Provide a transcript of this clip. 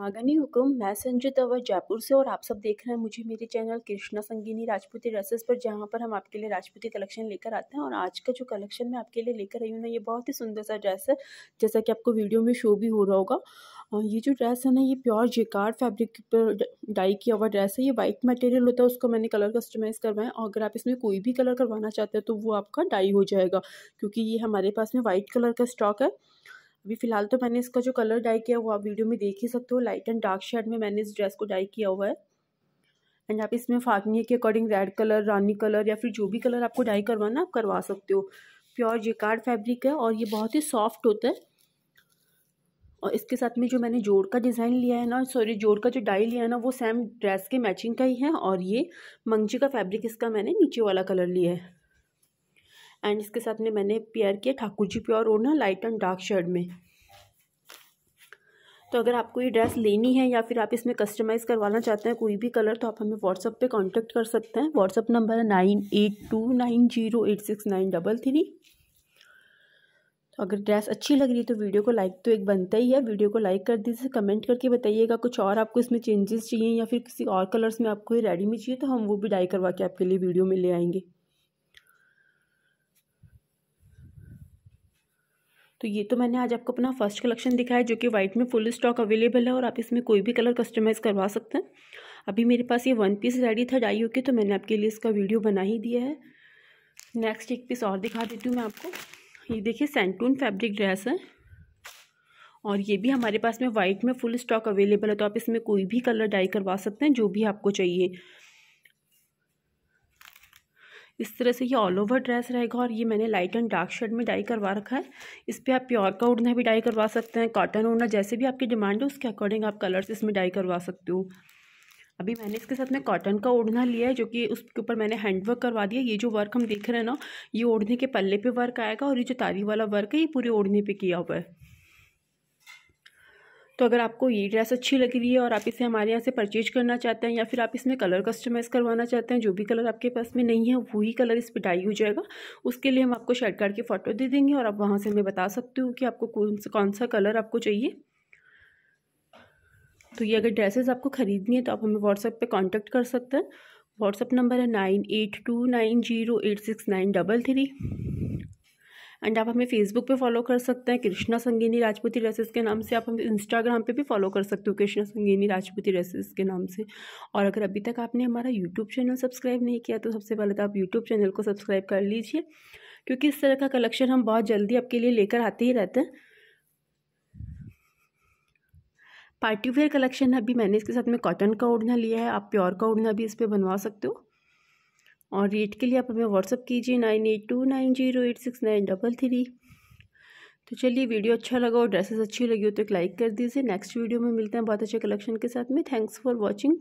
मागनी हुकुम मैं संजय तवर जयपुर से और आप सब देख रहे हैं मुझे मेरे चैनल कृष्णा संगीनी राजपूती ड्रेसेस पर जहाँ पर हम आपके लिए राजपूती कलेक्शन लेकर आते हैं और आज का जो कलेक्शन मैं आपके लिए लेकर आई हूँ ना ये बहुत ही सुंदर सा ड्रेस है जैसा कि आपको वीडियो में शो भी हो रहा होगा और ये जो ड्रेस है ना ये प्योर जेकार फैब्रिक पर डाई किया हुआ ड्रेस है ये वाइट मटेरियल होता है उसको मैंने कलर कस्टमाइज़ करवाया और अगर आप इसमें कोई भी कलर करवाना चाहते हैं तो वो आपका डाई हो जाएगा क्योंकि ये हमारे पास में वाइट कलर का स्टॉक है अभी फ़िलहाल तो मैंने इसका जो कलर डाई किया हुआ आप वीडियो में देख ही सकते हो लाइट एंड डार्क शेड में मैंने इस ड्रेस को डाई किया हुआ है एंड आप इसमें फागनिया के अकॉर्डिंग रेड कलर रानी कलर या फिर जो भी कलर आपको डाई करवाना आप करवा सकते हो प्योर कार्ड फैब्रिक है और ये बहुत ही सॉफ्ट होता है और इसके साथ में जो मैंने जोड़ का डिज़ाइन लिया है ना सॉरी जोड़ का जो डाई लिया है ना वो सेम ड्रेस के मैचिंग का ही है और ये मंगजी का फैब्रिक इसका मैंने नीचे वाला कलर लिया है एंड इसके साथ में मैंने पेयर किया ठाकुर जी प्योर ना लाइट एंड डार्क शेड में तो अगर आपको ये ड्रेस लेनी है या फिर आप इसमें कस्टमाइज़ करवाना चाहते हैं कोई भी कलर तो आप हमें व्हाट्सअप पे कांटेक्ट कर सकते हैं व्हाट्सअप नंबर है nine eight two nine zero eight six nine double three तो अगर ड्रेस अच्छी लग रही है तो वीडियो को लाइक तो एक बनता ही है वीडियो को लाइक कर दीजिए कमेंट करके बताइएगा कुछ और आपको इसमें चेंजेस चाहिए या फिर किसी और कलर्स में आपको ये रेडी में चाहिए तो हम वो भी डाई करवा के आपके लिए वीडियो में ले आएंगे तो ये तो मैंने आज आपको अपना फर्स्ट कलेक्शन दिखाया जो कि व्हाइट में फुल स्टॉक अवेलेबल है और आप इसमें कोई भी कलर कस्टमाइज़ करवा सकते हैं अभी मेरे पास ये वन पीस रेडी था डाई के तो मैंने आपके लिए इसका वीडियो बना ही दिया है नेक्स्ट एक पीस और दिखा देती हूँ मैं आपको ये देखिए सेंटून फैब्रिक ड्रेस है और ये भी हमारे पास में वाइट में फुल स्टॉक अवेलेबल है तो आप इसमें कोई भी कलर डाई करवा सकते हैं जो भी आपको चाहिए इस तरह से ये ऑल ओवर ड्रेस रहेगा और ये मैंने लाइट एंड डार्क शेड में डाई करवा रखा है इस पर आप प्योर का उड़ना भी डाई करवा सकते हैं कॉटन उड़ना जैसे भी आपकी डिमांड है उसके अकॉर्डिंग आप कलर्स इसमें डाई करवा सकते हो अभी मैंने इसके साथ में कॉटन का ओढ़ना लिया है जो कि उसके ऊपर मैंने हैंड वर्क करवा दिया ये जो वर्क हम देख रहे हैं ना ये ओढ़ने के पल्ले पे वर्क आएगा और ये जो तारी वाला वर्क है ये पूरे ओढ़ने पे किया हुआ है तो अगर आपको ये ड्रेस अच्छी लग रही है और आप इसे हमारे यहाँ से परचेज करना चाहते हैं या फिर आप इसमें कलर कस्टमाइज़ करवाना चाहते हैं जो भी कलर आपके पास में नहीं है वही कलर इस पर डाई हो जाएगा उसके लिए हम आपको शर्ट कार्ड की फ़ोटो दे देंगे और आप वहाँ से हमें बता सकते हो कि आपको कौन सा कौन सा कलर आपको चाहिए तो ये अगर ड्रेसेस आपको ख़रीदनी है तो आप हमें व्हाट्सएप पर कॉन्टैक्ट कर सकते हैं व्हाट्सएप नंबर है nine eight two nine zero eight six nine double three and आप हमें फेसबुक पे फॉलो कर सकते हैं कृष्णा संगीनी राजपूती ड्रेसेस के नाम से आप हमें इंस्टाग्राम पे भी फॉलो कर सकते हो कृष्णा संगीनी राजपूती ड्रेसेस के नाम से और अगर अभी तक आपने हमारा यूट्यूब चैनल सब्सक्राइब नहीं किया तो सबसे पहले तो आप यूट्यूब चैनल को सब्सक्राइब कर लीजिए क्योंकि इस तरह का कलेक्शन हम बहुत जल्दी आपके लिए लेकर आते ही रहते हैं पार्टी वेयर कलेक्शन अभी मैंने इसके साथ में कॉटन का ओढ़ना लिया है आप प्योर का ओढ़ना भी इस पर बनवा सकते हो और रेट के लिए आप हमें व्हाट्सअप कीजिए nine eight two nine zero eight six nine double three तो चलिए वीडियो अच्छा लगा और ड्रेसेस अच्छी लगी हो तो एक लाइक कर दीजिए नेक्स्ट वीडियो में मिलते हैं बहुत अच्छे कलेक्शन के साथ में थैंक्स फॉर वॉचिंग